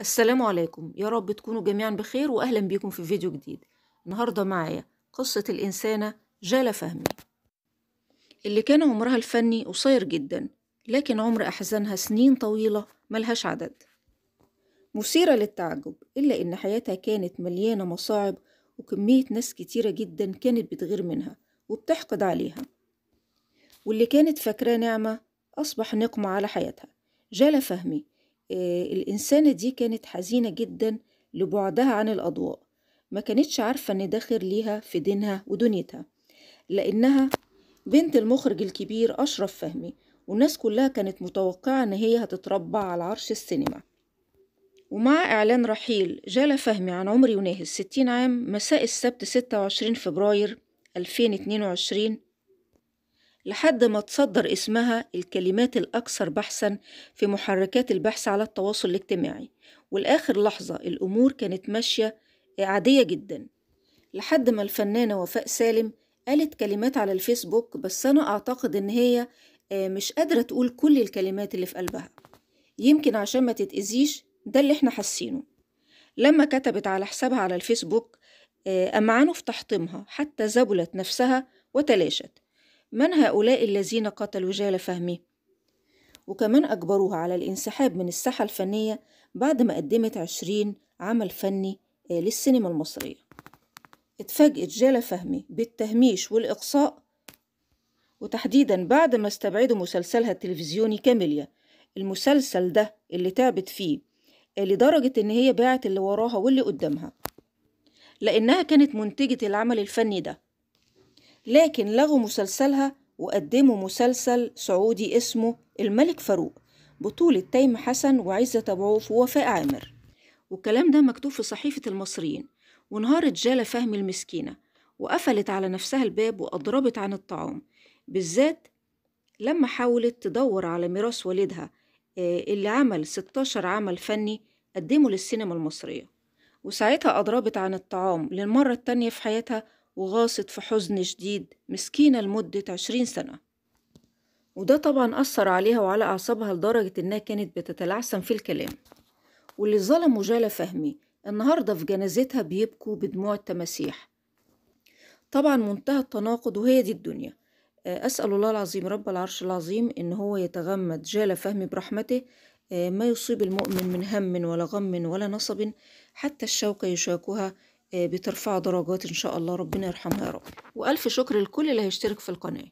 السلام عليكم يا رب تكونوا جميعا بخير وأهلا بيكم في فيديو جديد النهاردة معايا قصة الإنسانة جالة فهمي اللي كان عمرها الفني قصير جدا لكن عمر أحزانها سنين طويلة ملهاش عدد مثيرة للتعجب إلا إن حياتها كانت مليانة مصاعب وكمية ناس كتيرة جدا كانت بتغير منها وبتحقد عليها واللي كانت فاكراه نعمة أصبح نقمة على حياتها جالة فهمي آه، الإنسانة دي كانت حزينة جدا لبعدها عن الأضواء ما كانتش عارفة إن ده خير ليها في دينها ودنيتها لأنها بنت المخرج الكبير أشرف فهمي والناس كلها كانت متوقعة إن هي هتتربع على عرش السينما ومع إعلان رحيل جالا فهمي عن عمر يناهز 60 عام مساء السبت 26 فبراير 2022 لحد ما تصدر اسمها الكلمات الأكثر بحثا في محركات البحث على التواصل الاجتماعي والآخر لحظة الأمور كانت ماشية عادية جدا لحد ما الفنانة وفاء سالم قالت كلمات على الفيسبوك بس أنا أعتقد إن هي آه، مش قادرة تقول كل الكلمات اللي في قلبها يمكن عشان ما تتأذيش ده اللي احنا حاسينه لما كتبت على حسابها على الفيسبوك آه، أمعنوا في تحطيمها حتى ذبلت نفسها وتلاشت من هؤلاء الذين قتلوا جال فهمي وكمان أجبروها على الانسحاب من الساحة الفنية بعد ما قدمت عشرين عمل فني آه، للسينما المصرية اتفاجئت جالة فهمي بالتهميش والإقصاء وتحديدا بعد ما استبعدوا مسلسلها التلفزيوني كاميليا المسلسل ده اللي تعبت فيه آه، لدرجة إن هي باعت اللي وراها واللي قدامها لأنها كانت منتجة العمل الفني ده لكن لغوا مسلسلها وقدموا مسلسل سعودي اسمه الملك فاروق بطولة تيم حسن وعزة أبعوف ووفاء عامر والكلام ده مكتوب في صحيفة المصريين وانهارت جالة فهمي المسكينة وقفلت على نفسها الباب وأضربت عن الطعام بالذات لما حاولت تدور على ميراث والدها آه، اللي عمل 16 عمل فني قدمه للسينما المصرية وساعتها أضربت عن الطعام للمرة التانية في حياتها وغاصت في حزن شديد مسكينة لمدة عشرين سنة وده طبعا أثر عليها وعلى أعصابها لدرجة إنها كانت بتتلعثم في الكلام واللي ظلموا جالا فهمي النهاردة في جنازتها بيبكوا بدموع التماسيح طبعا منتهى التناقض وهي دي الدنيا آه، أسأل الله العظيم رب العرش العظيم إن هو يتغمد جال فهمي برحمته آه، ما يصيب المؤمن من هم ولا غم ولا نصب حتى الشوكة يشاكها بترفع درجات إن شاء الله ربنا يرحمها يا رب وألف شكر لكل اللي هيشترك في القناة